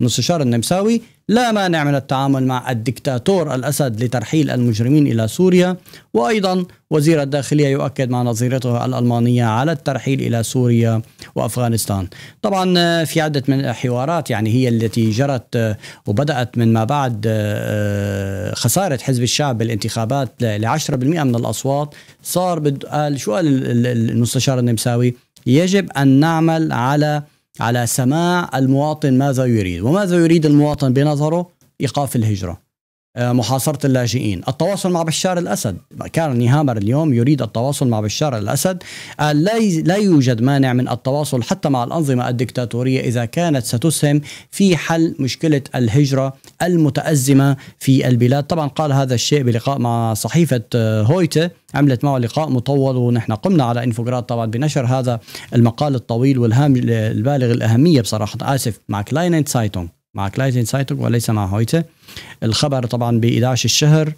المستشار النمساوي لا مانع من التعامل مع الدكتاتور الأسد لترحيل المجرمين إلى سوريا وأيضا وزير الداخلية يؤكد مع نظيرته الألمانية على الترحيل إلى سوريا وأفغانستان طبعا آه، في عدة من الحوارات يعني هي التي جرت آه، وبدأت من ما بعد آه، خسارة حزب الشعب بالانتخابات ل 10% من الأصوات صار قال شو قال المستشار النمساوي يجب أن نعمل على على سماع المواطن ماذا يريد وماذا يريد المواطن بنظره إيقاف الهجرة آه، محاصرة اللاجئين التواصل مع بشار الأسد كان نيهامر اليوم يريد التواصل مع بشار الأسد قال آه، لا يوجد مانع من التواصل حتى مع الأنظمة الدكتاتورية إذا كانت ستسهم في حل مشكلة الهجرة المتأزمة في البلاد طبعا قال هذا الشيء بلقاء مع صحيفة آه، هويتة عملت معه لقاء مطول ونحن قمنا على انفوجراد طبعا بنشر هذا المقال الطويل والهام البالغ الأهمية بصراحة آسف مع كلاينت سايتونج مع كلاينت سايتونج وليس مع هويتة الخبر طبعا ب 11 الشهر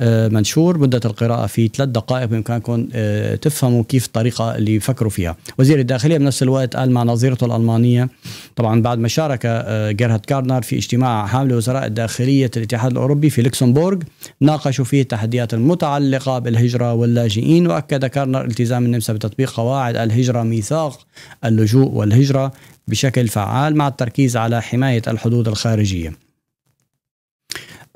آه، منشور مدة القراءة في ثلاث دقائق بإمكانكم آه، تفهموا كيف الطريقة اللي يفكروا فيها وزير الداخلية بنفس الوقت قال مع نظيرته الألمانية طبعا بعد ما شارك آه، جيرهارد كارنر في اجتماع حامل وزراء الداخلية الاتحاد الأوروبي في لوكسمبورغ ناقشوا فيه التحديات المتعلقة بالهجرة واللاجئين وأكد كارنر التزام النمسا بتطبيق قواعد الهجرة ميثاق اللجوء والهجرة بشكل فعال مع التركيز على حماية الحدود الخارجية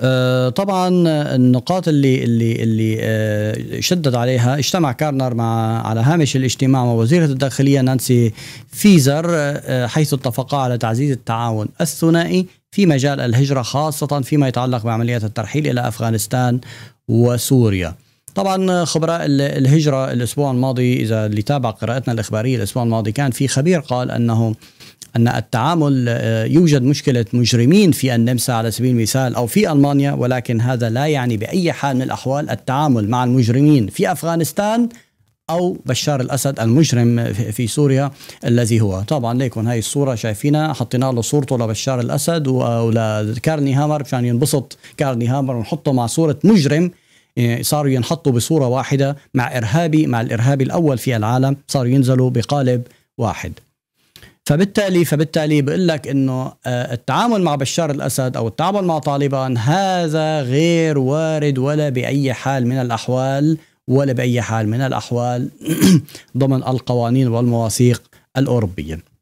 أه، طبعا النقاط اللي اللي اللي أه، شدد عليها اجتمع كارنر مع على هامش الاجتماع مع وزيره الداخليه نانسي فيزر أه، حيث اتفقا على تعزيز التعاون الثنائي في مجال الهجره خاصه فيما يتعلق بعمليات الترحيل الى افغانستان وسوريا. طبعا خبراء الهجره الاسبوع الماضي اذا اللي تابع قراءتنا الاخباريه الاسبوع الماضي كان في خبير قال انه أن التعامل آه، يوجد مشكلة مجرمين في النمسا على سبيل المثال أو في ألمانيا ولكن هذا لا يعني بأي حال من الأحوال التعامل مع المجرمين في أفغانستان أو بشار الأسد المجرم في سوريا الذي هو طبعا ليكون هاي الصورة شايفينها حطينا له صورته لبشار الأسد ولكارني هامر مشان ينبسط كارني هامر ونحطه مع صورة مجرم آه، صاروا ينحطوا بصورة واحدة مع إرهابي مع الإرهابي الأول في العالم صاروا ينزلوا بقالب واحد فبالتالي فبالتالي بقول لك انه آه، التعامل مع بشار الاسد او التعامل مع طالبان هذا غير وارد ولا باي حال من الاحوال ولا باي حال من الاحوال ضمن القوانين والمواثيق الاوروبيه.